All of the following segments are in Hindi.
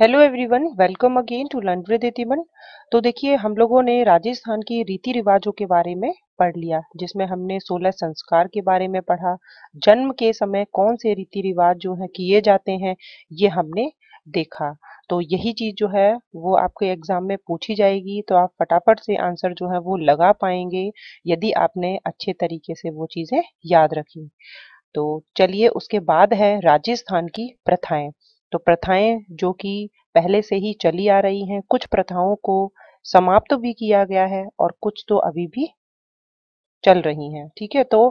hello everyone welcome again to learn विदिमन तो देखिए हम लोगों ने राजस्थान की रीति रिवाजों के बारे में पढ़ लिया जिसमें हमने सोलह संस्कार के बारे में पढ़ा जन्म के समय कौन से रीति रिवाज जो है किए जाते हैं ये हमने देखा तो यही चीज जो है वो आपके एग्जाम में पूछी जाएगी तो आप फटाफट से आंसर जो है वो लगा पाएंगे यदि आपने अच्छे तरीके से वो चीजें याद रखी तो चलिए उसके बाद है राजस्थान की प्रथाएं तो प्रथाएं जो कि पहले से ही चली आ रही हैं कुछ प्रथाओं को समाप्त भी किया गया है और कुछ तो अभी भी चल रही हैं ठीक है तो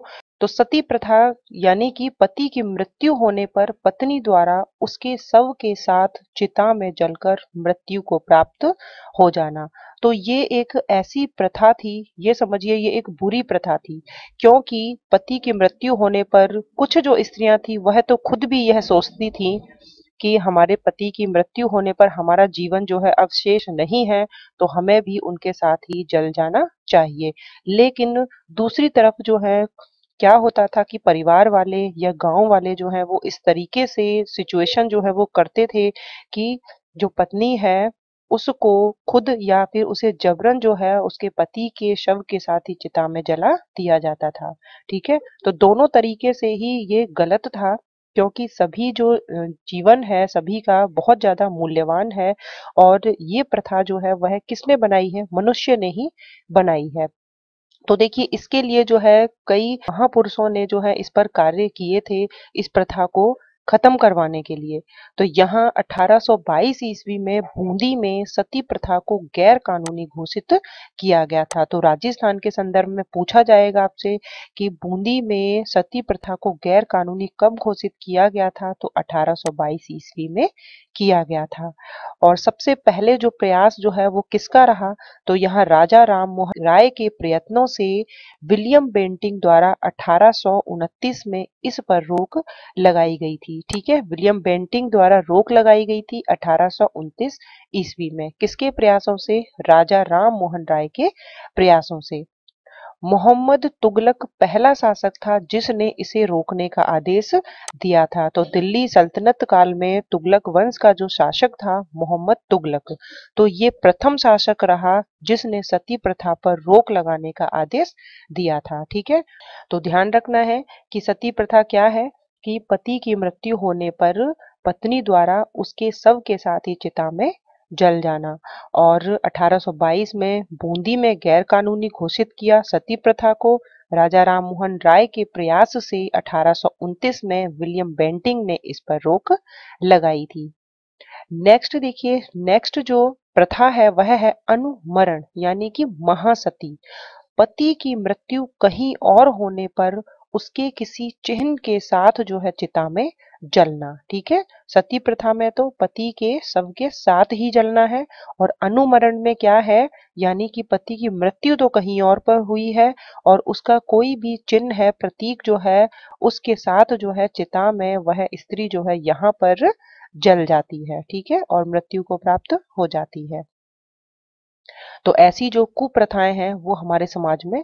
तो सती प्रथा यानी कि पति की मृत्यु होने पर पत्नी द्वारा उसके शव के साथ चिता में जलकर मृत्यु को प्राप्त हो जाना तो ये एक ऐसी प्रथा थी ये समझिए ये एक बुरी प्रथा थी क्योंकि पति की मृत्यु होने पर कुछ जो स्त्रियां थी वह तो खुद भी यह सोचती थी कि हमारे पति की मृत्यु होने पर हमारा जीवन जो है अवशेष नहीं है तो हमें भी उनके साथ ही जल जाना चाहिए लेकिन दूसरी तरफ जो है क्या होता था कि परिवार वाले या गांव वाले जो है वो इस तरीके से सिचुएशन जो है वो करते थे कि जो पत्नी है उसको खुद या फिर उसे जबरन जो है उसके पति के शव के साथ ही चिता में जला दिया जाता था ठीक है तो दोनों तरीके से ही ये गलत था क्योंकि सभी जो जीवन है सभी का बहुत ज़्यादा मूल्यवान है और ये प्रथा जो है वह किसने बनाई है मनुष्य ने ही बनाई है तो देखिए इसके लिए जो है कई महापुरुषों ने जो है इस पर कार्य किए थे इस प्रथा को खत्म करवाने के लिए तो यहाँ 1822 ईस्वी में बूंदी में सती प्रथा को गैर कानूनी घोषित किया गया था तो राजस्थान के संदर्भ में पूछा जाएगा आपसे कि बूंदी में सती प्रथा को गैर कानूनी कब घोषित किया गया था तो 1822 ईस्वी में किया गया था और सबसे पहले जो प्रयास जो है वो किसका रहा तो यहाँ राजा राम मोहन राय के प्रयत्नों से विलियम बेंटिंग द्वारा अठारह में इस पर रोक लगाई गई थी थी ठीक है विलियम बेंटिंग द्वारा रोक लगाई गई थी अठारह ईस्वी में किसके प्रयासों से राजा राम मोहन राय के प्रयासों से मोहम्मद तुगलक पहला शासक था जिसने इसे रोकने का आदेश दिया था तो दिल्ली सल्तनत काल में तुगलक वंश का जो शासक था मोहम्मद तुगलक तो ये प्रथम शासक रहा जिसने सती प्रथा पर रोक लगाने का आदेश दिया था ठीक है तो ध्यान रखना है कि सती प्रथा क्या है कि पति की मृत्यु होने पर पत्नी द्वारा उसके शव के साथ ही चिता में जल जाना और 1822 में बूंदी में कानूनी घोषित किया सती प्रथा को राजा राम मोहन राय के प्रयास से 1829 में विलियम बेंटिंग ने इस पर रोक लगाई थी नेक्स्ट देखिए नेक्स्ट जो प्रथा है वह है अनुमरण यानी कि महासती पति की मृत्यु कहीं और होने पर उसके किसी चिन्ह के साथ जो है चिता में जलना ठीक है सती प्रथा में तो पति के सब के साथ ही जलना है और अनुमरण में क्या है यानी कि पति की मृत्यु तो कहीं और पर हुई है और उसका कोई भी चिन्ह है प्रतीक जो है उसके साथ जो है चिता में वह स्त्री जो है यहाँ पर जल जाती है ठीक है और मृत्यु को प्राप्त हो जाती है तो ऐसी जो कुप्रथाएं हैं वो हमारे समाज में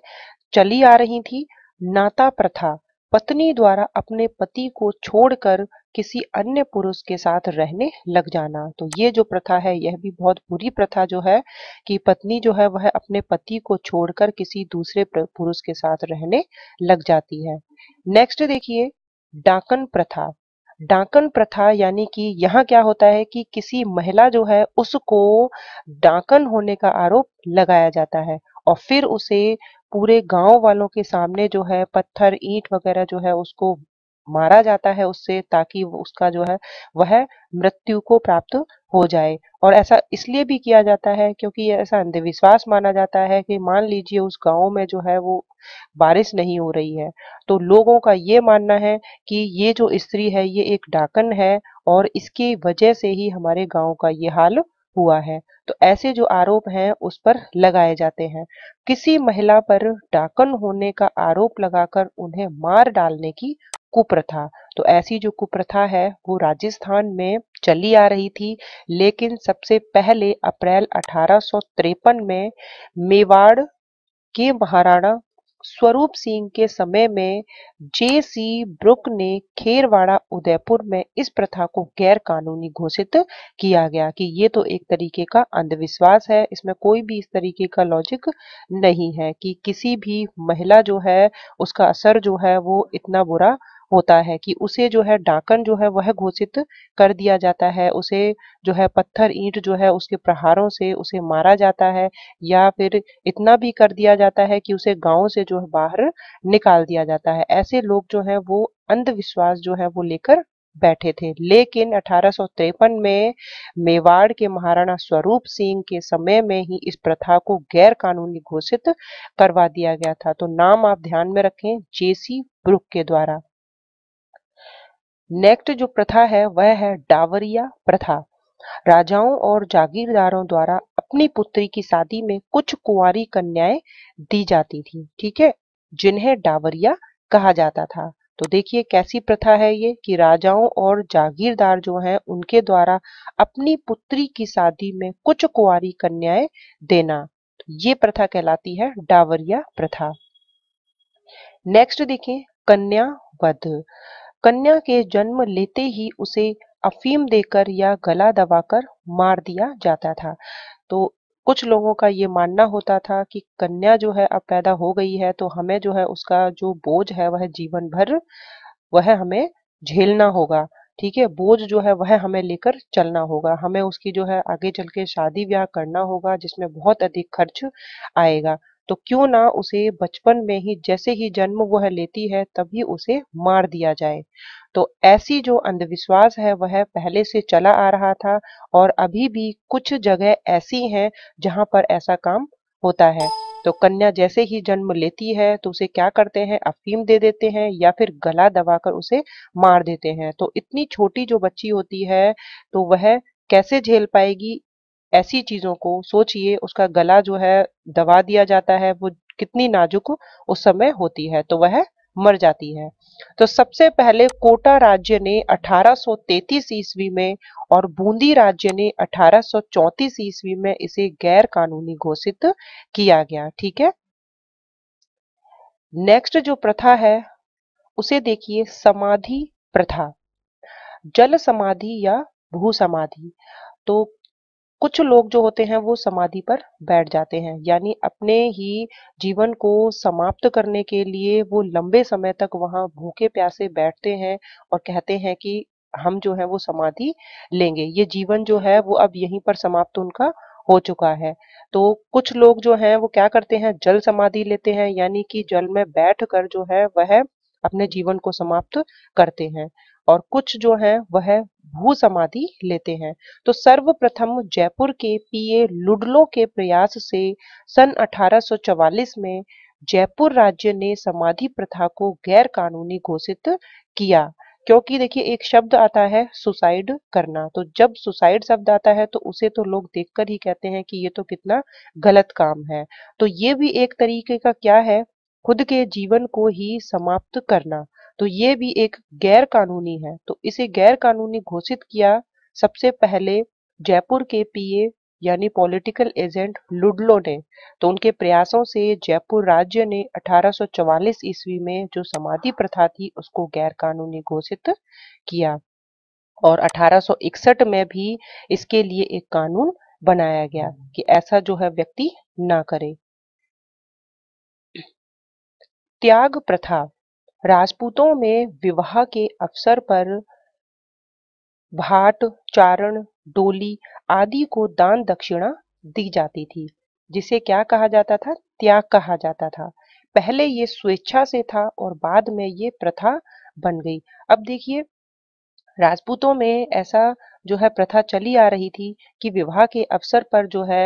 चली आ रही थी नाता प्रथा पत्नी द्वारा अपने पति को छोड़कर किसी अन्य पुरुष के साथ रहने लग जाना तो ये जो प्रथा है यह भी बहुत बुरी प्रथा जो है कि पत्नी जो है वह अपने पति को छोड़कर किसी दूसरे पुरुष के साथ रहने लग जाती है नेक्स्ट देखिए डाकन प्रथा डाकन प्रथा यानी कि यहाँ क्या होता है कि किसी महिला जो है उसको डाकन होने का आरोप लगाया जाता है और फिर उसे पूरे गांव वालों के सामने जो है पत्थर ईंट वगैरह जो है उसको मारा जाता है उससे ताकि उसका जो है वह मृत्यु को प्राप्त हो जाए और ऐसा इसलिए भी किया जाता है क्योंकि ऐसा अंधविश्वास माना जाता है कि मान लीजिए उस गांव में जो है वो बारिश नहीं हो रही है तो लोगों का ये मानना है कि ये जो स्त्री है ये एक डाकन है और इसकी वजह से ही हमारे गांव का ये हाल हुआ है तो ऐसे जो आरोप हैं उस पर लगाए जाते हैं किसी महिला पर डाकन होने का आरोप लगाकर उन्हें मार डालने की कुप्रथा तो ऐसी जो कुप्रथा है वो राजस्थान में चली आ रही थी लेकिन सबसे पहले अप्रैल अठारह में मेवाड़ के महाराणा स्वरूप सिंह के समय में जे सी ब्रुक ने खेरवाड़ा उदयपुर में इस प्रथा को गैर कानूनी घोषित किया गया कि ये तो एक तरीके का अंधविश्वास है इसमें कोई भी इस तरीके का लॉजिक नहीं है कि किसी भी महिला जो है उसका असर जो है वो इतना बुरा होता है कि उसे जो है डाकन जो है वह घोषित कर दिया जाता है उसे जो है पत्थर ईंट जो है उसके प्रहारों से उसे मारा जाता है या फिर इतना भी कर दिया जाता है कि उसे गाँव से जो है बाहर निकाल दिया जाता है ऐसे लोग जो है वो अंधविश्वास जो है वो लेकर बैठे थे लेकिन अठारह में मेवाड़ के महाराणा स्वरूप सिंह के समय में ही इस प्रथा को गैर कानूनी घोषित करवा दिया गया था तो नाम आप ध्यान में रखें जेसी ब्रुक के द्वारा नेक्स्ट जो प्रथा है वह है डावरिया प्रथा राजाओं और जागीरदारों द्वारा अपनी पुत्री की शादी में कुछ कुंवारी कन्याएं दी जाती थी ठीक है जिन्हें डावरिया कहा जाता था तो देखिए कैसी प्रथा है ये कि राजाओं और जागीरदार जो हैं उनके द्वारा अपनी पुत्री की शादी में कुछ कुंवारी कन्याएं देना तो ये प्रथा कहलाती है डावरिया प्रथा नेक्स्ट देखिए कन्या वध कन्या के जन्म लेते ही उसे अफीम देकर या गला दबाकर मार दिया जाता था तो कुछ लोगों का ये मानना होता था कि कन्या जो है अब पैदा हो गई है तो हमें जो है उसका जो बोझ है वह जीवन भर वह हमें झेलना होगा ठीक है बोझ जो है वह हमें लेकर चलना होगा हमें उसकी जो है आगे चल के शादी ब्याह करना होगा जिसमें बहुत अधिक खर्च आएगा तो क्यों ना उसे बचपन में ही जैसे ही जन्म वह लेती है तभी उसे मार दिया जाए तो ऐसी जो अंधविश्वास है वह पहले से चला आ रहा था और अभी भी कुछ जगह ऐसी हैं जहां पर ऐसा काम होता है तो कन्या जैसे ही जन्म लेती है तो उसे क्या करते हैं अफीम दे देते हैं या फिर गला दबाकर उसे मार देते हैं तो इतनी छोटी जो बच्ची होती है तो वह कैसे झेल पाएगी ऐसी चीज़ों को सोचिए उसका गला जो है दबा दिया जाता है वो कितनी नाजुक उस समय होती है तो वह मर जाती है तो सबसे पहले कोटा राज्य ने 1833 ईस्वी में और बूंदी राज्य ने 1834 ईस्वी में इसे गैर कानूनी घोषित किया गया ठीक है नेक्स्ट जो प्रथा है उसे देखिए समाधि प्रथा जल समाधि या भू समाधि तो कुछ लोग जो होते हैं वो समाधि पर बैठ जाते हैं यानी अपने ही जीवन को समाप्त करने के लिए वो लंबे समय तक वहां भूखे प्यासे बैठते हैं और कहते हैं कि हम जो है वो समाधि लेंगे ये जीवन जो है वो अब यहीं पर समाप्त उनका हो चुका है तो कुछ लोग जो हैं वो क्या करते हैं जल समाधि लेते हैं यानी कि जल में बैठ कर जो है वह अपने जीवन को समाप्त करते हैं और कुछ जो है वह भू समाधि लेते हैं तो सर्वप्रथम जयपुर के पीए लुडलो के प्रयास से सन 1844 में जयपुर राज्य ने समाधि प्रथा को गैर कानूनी घोषित किया क्योंकि देखिए एक शब्द आता है सुसाइड करना तो जब सुसाइड शब्द आता है तो उसे तो लोग देखकर ही कहते हैं कि ये तो कितना गलत काम है तो ये भी एक तरीके का क्या है खुद के जीवन को ही समाप्त करना तो ये भी एक गैर कानूनी है तो इसे गैर कानूनी घोषित किया सबसे पहले जयपुर के पीए यानी पॉलिटिकल एजेंट लुडलो ने तो उनके प्रयासों से जयपुर राज्य ने 1844 ईस्वी में जो समाधि प्रथा थी उसको गैर कानूनी घोषित किया और 1861 में भी इसके लिए एक कानून बनाया गया कि ऐसा जो है व्यक्ति ना करे त्याग प्रथा राजपूतों में विवाह के अवसर पर भाट चारण डोली आदि को दान दक्षिणा दी जाती थी जिसे क्या कहा जाता था त्याग कहा जाता था पहले ये स्वेच्छा से था और बाद में ये प्रथा बन गई अब देखिए राजपूतों में ऐसा जो है प्रथा चली आ रही थी कि विवाह के अवसर पर जो है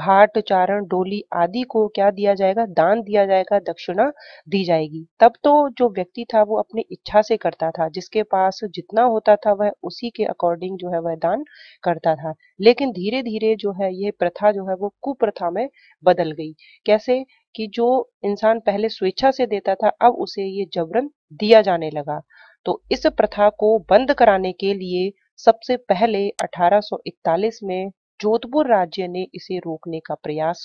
भाट चारण डोली आदि को क्या दिया जाएगा दान दिया जाएगा दक्षिणा दी जाएगी तब तो जो व्यक्ति था वो अपनी इच्छा से करता था जिसके पास जितना होता था वह उसी के अकॉर्डिंग जो है वह दान करता था लेकिन धीरे धीरे जो है ये प्रथा जो है वो कुप्रथा में बदल गई कैसे कि जो इंसान पहले स्वेच्छा से देता था अब उसे ये जबरन दिया जाने लगा तो इस प्रथा को बंद कराने के लिए सबसे पहले 1841 में जोधपुर राज्य ने इसे रोकने का प्रयास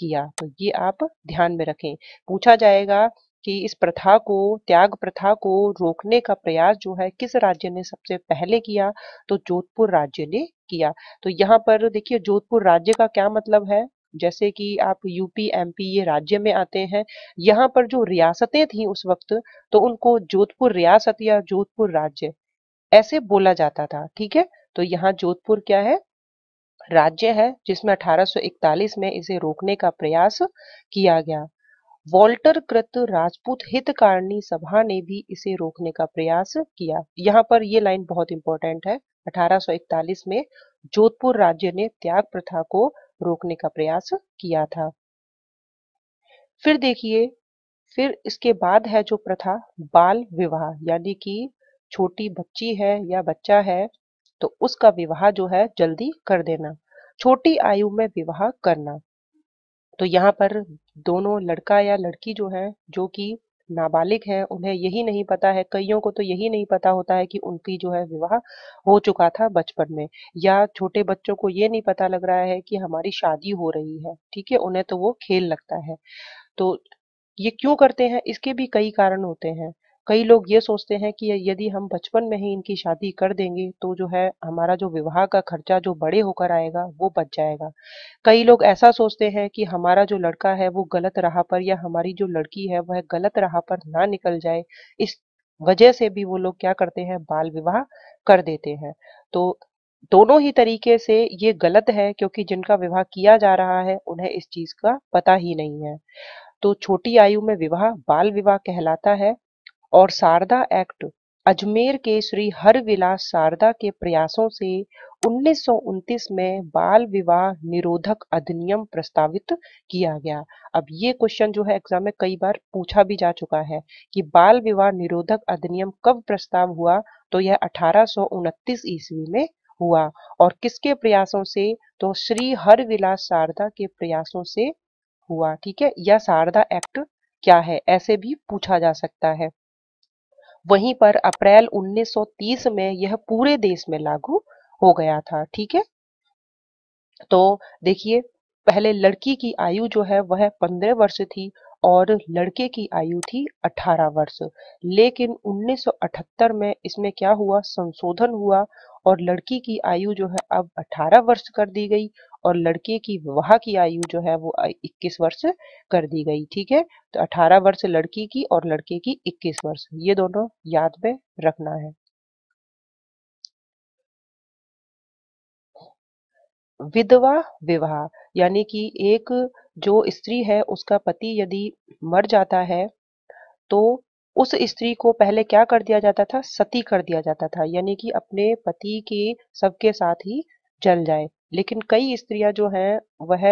किया तो ये आप ध्यान में रखें पूछा जाएगा कि इस प्रथा को त्याग प्रथा को रोकने का प्रयास जो है किस राज्य ने सबसे पहले किया तो जोधपुर राज्य ने किया तो यहाँ पर देखिए जोधपुर राज्य का क्या मतलब है जैसे कि आप यूपी एमपी ये राज्य में आते हैं यहाँ पर जो रियासतें थी उस वक्त तो उनको जोधपुर रियासत या जोधपुर राज्य ऐसे बोला जाता था ठीक है तो यहाँ जोधपुर क्या है राज्य है जिसमें 1841 में इसे रोकने का प्रयास किया गया वॉल्टर कृत राजपूत हितकारिणी सभा ने भी इसे रोकने का प्रयास किया यहाँ पर ये लाइन बहुत इंपॉर्टेंट है 1841 में जोधपुर राज्य ने त्याग प्रथा को रोकने का प्रयास किया था फिर देखिए फिर इसके बाद है जो प्रथा बाल विवाह यानी कि छोटी बच्ची है या बच्चा है तो उसका विवाह जो है जल्दी कर देना छोटी आयु में विवाह करना तो यहाँ पर दोनों लड़का या लड़की जो है जो कि नाबालिग हैं उन्हें यही नहीं पता है कईयों को तो यही नहीं पता होता है कि उनकी जो है विवाह हो चुका था बचपन में या छोटे बच्चों को ये नहीं पता लग रहा है कि हमारी शादी हो रही है ठीक है उन्हें तो वो खेल लगता है तो ये क्यों करते हैं इसके भी कई कारण होते हैं कई लोग ये सोचते हैं कि यदि हम बचपन में ही इनकी शादी कर देंगे तो जो है हमारा जो विवाह का खर्चा जो बड़े होकर आएगा वो बच जाएगा कई लोग ऐसा सोचते हैं कि हमारा जो लड़का है वो गलत राह पर या हमारी जो लड़की है वह गलत राह पर ना निकल जाए इस वजह से भी वो लोग क्या करते हैं बाल विवाह कर देते हैं तो दोनों ही तरीके से ये गलत है क्योंकि जिनका विवाह किया जा रहा है उन्हें इस चीज का पता ही नहीं है तो छोटी आयु में विवाह बाल विवाह कहलाता है और शारदा एक्ट अजमेर के श्री हरविलास शारदा के प्रयासों से उन्नीस में बाल विवाह निरोधक अधिनियम प्रस्तावित किया गया अब ये क्वेश्चन जो है एग्जाम में कई बार पूछा भी जा चुका है कि बाल विवाह निरोधक अधिनियम कब प्रस्ताव हुआ तो यह अठारह ईस्वी में हुआ और किसके प्रयासों से तो श्री हरविलास शारदा के प्रयासों से हुआ ठीक है यह शारदा एक्ट क्या है ऐसे भी पूछा जा सकता है वहीं पर अप्रैल 1930 में यह पूरे देश में लागू हो गया था ठीक है तो देखिए पहले लड़की की आयु जो है वह पंद्रह वर्ष थी और लड़के की आयु थी 18 वर्ष लेकिन 1978 में इसमें क्या हुआ संशोधन हुआ और लड़की की आयु जो है अब 18 वर्ष कर दी गई और लड़के की विवाह की आयु जो है वो 21 वर्ष कर दी गई ठीक है तो 18 वर्ष लड़की की और लड़के की 21 वर्ष ये दोनों याद में रखना है विधवा विवाह यानी कि एक जो स्त्री है उसका पति यदि मर जाता है तो उस स्त्री को पहले क्या कर दिया जाता था सती कर दिया जाता था यानी कि अपने पति के सबके साथ ही जल जाए लेकिन कई स्त्रियां जो हैं वह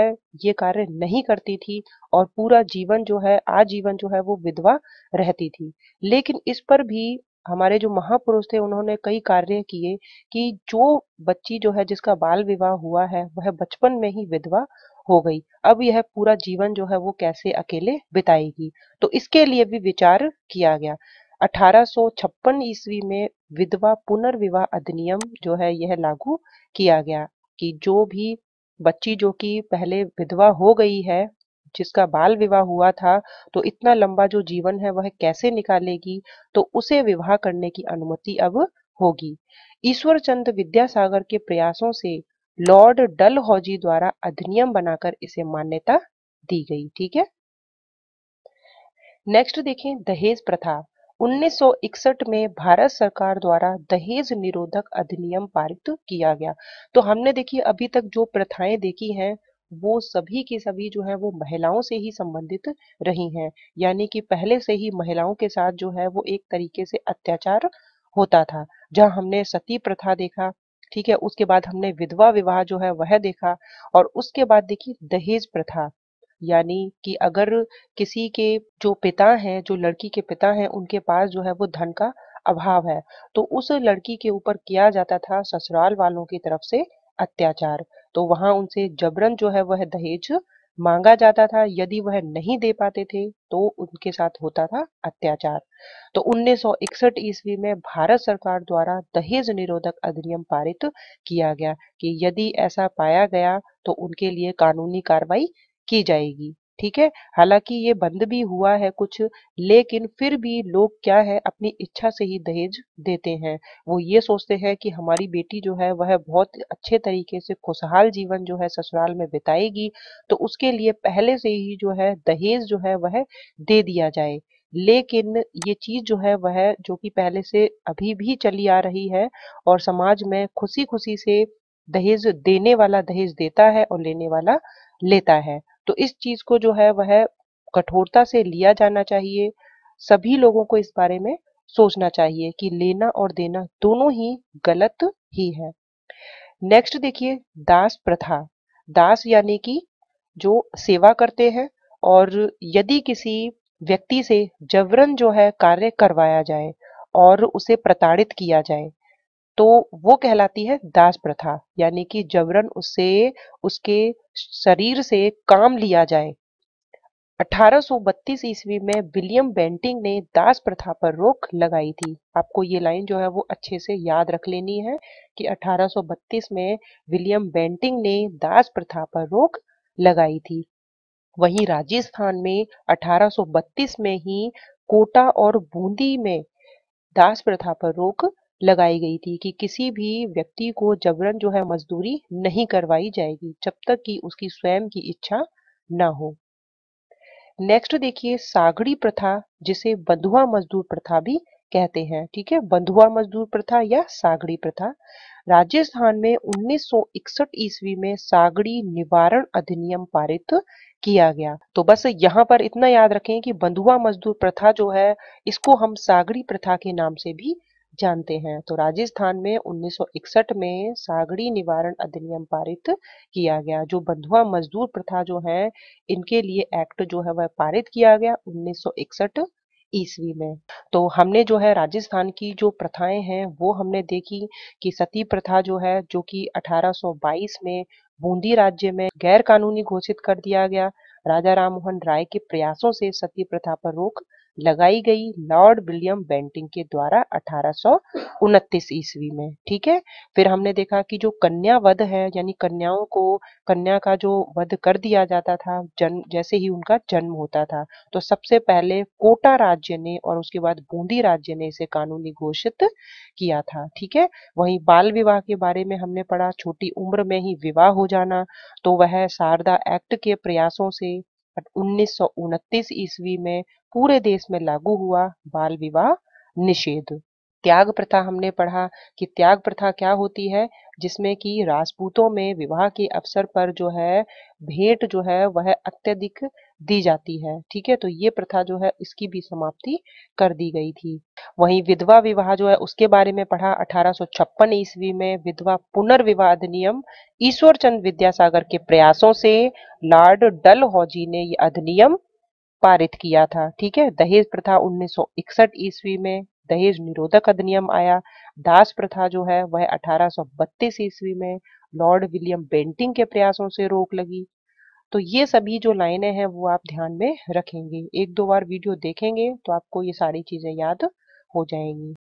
ये कार्य नहीं करती थी और पूरा जीवन जो है आजीवन जो है वो विधवा रहती थी लेकिन इस पर भी हमारे जो महापुरुष थे उन्होंने कई कार्य किए कि जो बच्ची जो है जिसका बाल विवाह हुआ है वह बचपन में ही विधवा हो गई अब यह पूरा जीवन जो है वो कैसे अकेले बिताएगी तो इसके लिए भी विचार किया गया 1856 ईस्वी में विधवा पुनर्विवाह अधिनियम जो है यह लागू किया गया कि जो भी बच्ची जो कि पहले विधवा हो गई है जिसका बाल विवाह हुआ था तो इतना लंबा जो जीवन है वह कैसे निकालेगी तो उसे विवाह करने की अनुमति अब होगी ईश्वर चंद विद्यासागर के प्रयासों से लॉर्ड डल हौजी द्वारा अधिनियम बनाकर इसे मान्यता दी गई ठीक है नेक्स्ट देखें दहेज प्रथा 1961 में भारत सरकार द्वारा दहेज निरोधक अधिनियम पारित किया गया तो हमने देखिए अभी तक जो प्रथाएं देखी हैं वो सभी की सभी जो है वो महिलाओं से ही संबंधित रही हैं यानी कि पहले से ही महिलाओं के साथ जो है वो एक तरीके से अत्याचार होता था जहां हमने सती प्रथा देखा ठीक है उसके बाद हमने विधवा विवाह जो है वह देखा और उसके बाद देखी दहेज प्रथा यानी कि अगर किसी के जो पिता हैं जो लड़की के पिता हैं उनके पास जो है वो धन का अभाव है तो उस लड़की के ऊपर किया जाता था ससुराल वालों की तरफ से अत्याचार तो वहां उनसे जबरन जो है वह दहेज मांगा जाता था यदि वह नहीं दे पाते थे तो उनके साथ होता था अत्याचार तो 1961 ईस्वी में भारत सरकार द्वारा दहेज निरोधक अधिनियम पारित किया गया कि यदि ऐसा पाया गया तो उनके लिए कानूनी कार्रवाई की जाएगी ठीक है हालांकि ये बंद भी हुआ है कुछ लेकिन फिर भी लोग क्या है अपनी इच्छा से ही दहेज देते हैं वो ये सोचते हैं कि हमारी बेटी जो है वह बहुत अच्छे तरीके से खुशहाल जीवन जो है ससुराल में बिताएगी तो उसके लिए पहले से ही जो है दहेज जो है वह दे दिया जाए लेकिन ये चीज जो है वह जो कि पहले से अभी भी चली आ रही है और समाज में खुशी खुशी से दहेज देने वाला दहेज देता है और लेने वाला लेता है तो इस चीज को जो है वह कठोरता से लिया जाना चाहिए सभी लोगों को इस बारे में सोचना चाहिए कि लेना और देना दोनों ही गलत ही है नेक्स्ट देखिए दास प्रथा दास यानी कि जो सेवा करते हैं और यदि किसी व्यक्ति से जबरन जो है कार्य करवाया जाए और उसे प्रताड़ित किया जाए तो वो कहलाती है दास प्रथा यानी कि जबरन उसे उसके शरीर से काम लिया जाए 1832 ईस्वी में विलियम बेंटिंग ने दास प्रथा पर रोक लगाई थी आपको ये लाइन जो है वो अच्छे से याद रख लेनी है कि 1832 में विलियम बेंटिंग ने दास प्रथा पर रोक लगाई थी वहीं राजस्थान में 1832 में ही कोटा और बूंदी में दास प्रथा पर रोक लगाई गई थी कि किसी भी व्यक्ति को जबरन जो है मजदूरी नहीं करवाई जाएगी जब तक कि उसकी स्वयं की इच्छा ना हो नेक्स्ट देखिए सागड़ी प्रथा जिसे बंधुआ मजदूर प्रथा भी कहते हैं ठीक है बंधुआ मजदूर प्रथा या सागड़ी प्रथा राजस्थान में 1961 ईस्वी में सागड़ी निवारण अधिनियम पारित किया गया तो बस यहाँ पर इतना याद रखें कि बंधुआ मजदूर प्रथा जो है इसको हम सागड़ी प्रथा के नाम से भी जानते हैं तो राजस्थान में 1961 में सागड़ी निवारण अधिनियम पारित किया गया जो बंधुआ मजदूर प्रथा जो है इनके लिए एक्ट जो है वह पारित किया गया 1961 ईस्वी में तो हमने जो है राजस्थान की जो प्रथाएं हैं वो हमने देखी कि सती प्रथा जो है जो कि 1822 में बूंदी राज्य में गैर कानूनी घोषित कर दिया गया राजा राम मोहन राय के प्रयासों से सती प्रथा पर रोक लगाई गई लॉर्ड विलियम बेंटिंग के द्वारा अठारह ईस्वी में ठीक है फिर हमने देखा कि जो कन्या वध है यानी कन्याओं को कन्या का जो वध कर दिया जाता था जन्म जैसे ही उनका जन्म होता था तो सबसे पहले कोटा राज्य ने और उसके बाद बूंदी राज्य ने इसे कानूनी घोषित किया था ठीक है वही बाल विवाह के बारे में हमने पढ़ा छोटी उम्र में ही विवाह हो जाना तो वह शारदा एक्ट के प्रयासों से बट उन्नीस ईस्वी में पूरे देश में लागू हुआ बाल विवाह निषेध त्याग प्रथा हमने पढ़ा कि त्याग प्रथा क्या होती है जिसमें कि राजपूतों में विवाह के अवसर पर जो है भेंट जो है वह अत्यधिक दी जाती है ठीक है तो ये प्रथा जो है इसकी भी समाप्ति कर दी गई थी वहीं विधवा विवाह जो है उसके बारे में पढ़ा अठारह ईस्वी में विधवा पुनर्विवाह अधिनियम चंद विद्यासागर के प्रयासों से लॉर्ड डल हॉजी ने यह अधिनियम पारित किया था ठीक है दहेज प्रथा 1961 ईस्वी में दहेज निरोधक अधिनियम आया दास प्रथा जो है वह 1832 ईस्वी में लॉर्ड विलियम बेंटिंग के प्रयासों से रोक लगी तो ये सभी जो लाइनें हैं वो आप ध्यान में रखेंगे एक दो बार वीडियो देखेंगे तो आपको ये सारी चीज़ें याद हो जाएंगी